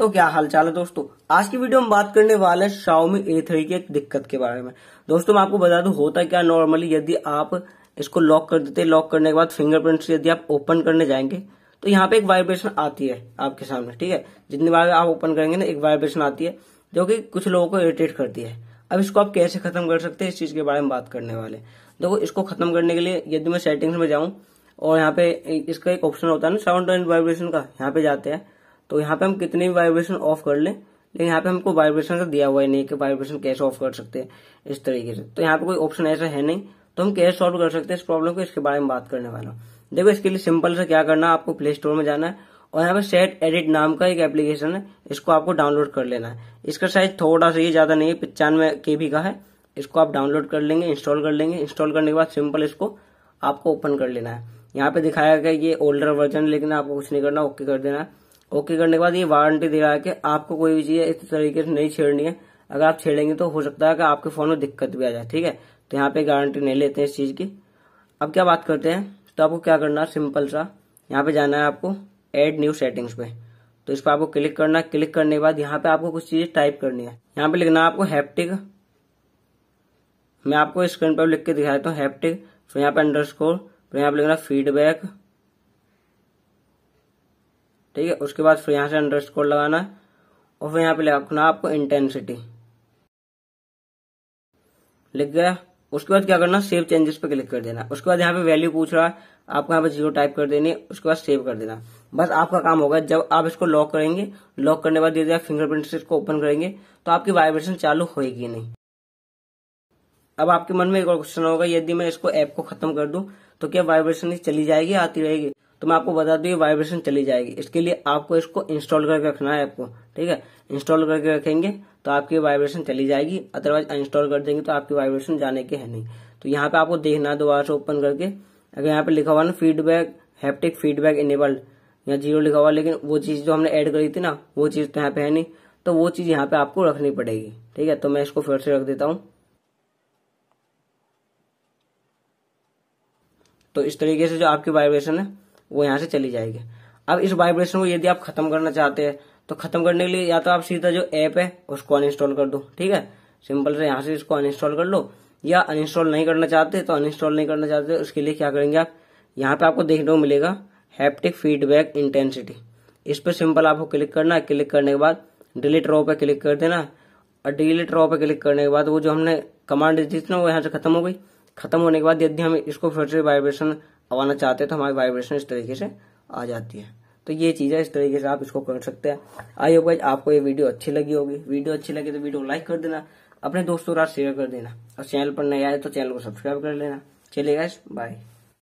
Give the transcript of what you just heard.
तो क्या हालचाल है दोस्तों आज की वीडियो में बात करने वाले हैं शाओमी ए थ्री की एक दिक्कत के बारे में दोस्तों मैं आपको बता दूं होता क्या नॉर्मली यदि आप इसको लॉक कर देते लॉक करने के बाद फिंगरप्रिंट यदि आप ओपन करने जाएंगे तो यहाँ पे एक वाइब्रेशन आती है आपके सामने ठीक है जितनी बार आप ओपन करेंगे ना एक वाइब्रेशन आती है जो की कुछ लोगों को इरिटेट करती है अब इसको आप कैसे खत्म कर सकते हैं इस चीज के बारे में बात करने वाले देखो इसको खत्म करने के लिए यदि मैं सेटिंग्स में जाऊं और यहाँ पे इसका एक ऑप्शन होता है ना साउंड एंड वाइब्रेशन का यहाँ पे जाते हैं तो यहाँ पे हम कितने भी वाइब्रेशन ऑफ कर लें लेकिन यहाँ पे हमको वाइब्रेशन का तो दिया हुआ है नहीं कि वाइब्रेशन कैसे ऑफ कर सकते हैं इस तरीके से तो यहाँ पे कोई ऑप्शन ऐसा है नहीं तो हम कैसे सॉल्व कर सकते हैं इस प्रॉब्लम को इसके बारे में बात करने वाला हूँ देखो इसके लिए सिंपल से क्या करना है आपको प्ले स्टोर में जाना है और यहाँ पे सेट एडिट नाम का एक एप्लीकेशन है इसको आपको डाउनलोड कर लेना है इसका साइज थोड़ा सा ये ज्यादा नहीं है पिचानवे के बी का है इसको आप डाउनलोड कर लेंगे इंस्टॉल कर लेंगे इंस्टॉल करने के बाद सिंपल इसको आपको ओपन कर लेना है यहाँ पे दिखाया गया ये ओल्डर वर्जन लेकिन आपको कुछ नहीं करना ओके कर देना है ओके करने के बाद ये वारंटी दे रहा है कि आपको कोई भी चीज इस तरीके से नहीं छेड़नी है अगर आप छेड़ेंगे तो हो सकता है कि आपके फोन में दिक्कत भी आ जाए ठीक है तो यहाँ पे गारंटी नहीं लेते हैं इस चीज की अब क्या बात करते हैं तो आपको क्या करना है सिंपल सा यहाँ पे जाना है आपको एड न्यू सेटिंग्स पे तो इस पर आपको क्लिक करना है क्लिक करने के बाद यहाँ पे आपको कुछ चीजें टाइप करनी है यहाँ पे लिखना है आपको हैप्टिक मैं आपको स्क्रीन पर लिख के दिखा देता हूँ हैप्टिक फिर यहाँ पे अंडर स्कोर फिर यहाँ पे लिखना फीडबैक ठीक है उसके बाद फिर यहाँ से अंडर स्कोर लगाना और फिर यहाँ पे लिखना आपको इंटेंसिटी लिख गया उसके बाद क्या करना सेव चेंजेस पे क्लिक कर देना उसके बाद यहाँ पे वैल्यू पूछ रहा है आपको यहाँ पे जीरो टाइप कर देनी उसके बाद सेव कर देना बस आपका काम होगा जब आप इसको लॉक करेंगे लॉक करने के बाद यदि आप फिंगरप्रिंट से इसको ओपन करेंगे तो आपकी वाइब्रेशन चालू होगी नहीं अब आपके मन में एक और क्वेश्चन होगा यदि मैं इसको ऐप को खत्म कर दू तो क्या वाइब्रेशन चली जाएगी आती रहेगी तो मैं आपको बता दू वाइब्रेशन चली जाएगी इसके लिए आपको इसको इंस्टॉल करके रखना है आपको ठीक है इंस्टॉल करके रखेंगे तो आपकी वाइब्रेशन चली जाएगी अदरवाइज अनइंस्टॉल कर देंगे तो आपकी वाइब्रेशन जाने के है नहीं तो यहाँ पे आपको देखना है दोबारा से ओपन करके अगर यहाँ पे लिखा हुआ ना फीडबैक हैप्टिक फीडबैक इनेबल्ड या जीरो लिखा हुआ लेकिन वो चीज़ जो हमने ऐड करी थी ना वो चीज़ तो यहाँ पे है नहीं तो वो चीज़ यहाँ पे आपको रखनी पड़ेगी ठीक है तो मैं इसको फिर से रख देता हूँ तो इस तरीके से जो आपकी वाइब्रेशन है वो यहाँ से चली जाएगी अब इस वाइब्रेशन को यदि आप खत्म करना चाहते हैं तो खत्म करने के लिए या तो आप सीधा जो ऐप है उसको अनइंस्टॉल कर दो ठीक है सिंपल से यहां से इसको अनइंस्टॉल कर लो या अनइंस्टॉल नहीं करना चाहते तो अनइंस्टॉल नहीं करना चाहते उसके लिए क्या करेंगे आप यहाँ पे आपको देखने को मिलेगा हैप्टिक फीडबैक इंटेंसिटी इस पर सिंपल आपको क्लिक करना है क्लिक करने के बाद डिलीट रो पे क्लिक कर देना और डिलीट रो पे क्लिक करने के बाद वो जो हमने कमांड दी थी ना वो यहाँ से खत्म हो गई खत्म होने के बाद यदि हम इसको फिर से वाइब्रेशन आना चाहते हैं तो हमारी वाइब्रेशन इस तरीके से आ जाती है तो ये चीज़ है इस तरीके से आप इसको कर सकते हैं आई होप गाइज आपको ये वीडियो अच्छी लगी होगी वीडियो अच्छी लगी तो वीडियो लाइक कर देना अपने दोस्तों के साथ शेयर कर देना और चैनल पर नया आए तो चैनल को सब्सक्राइब कर लेना चलिए गाइस बाय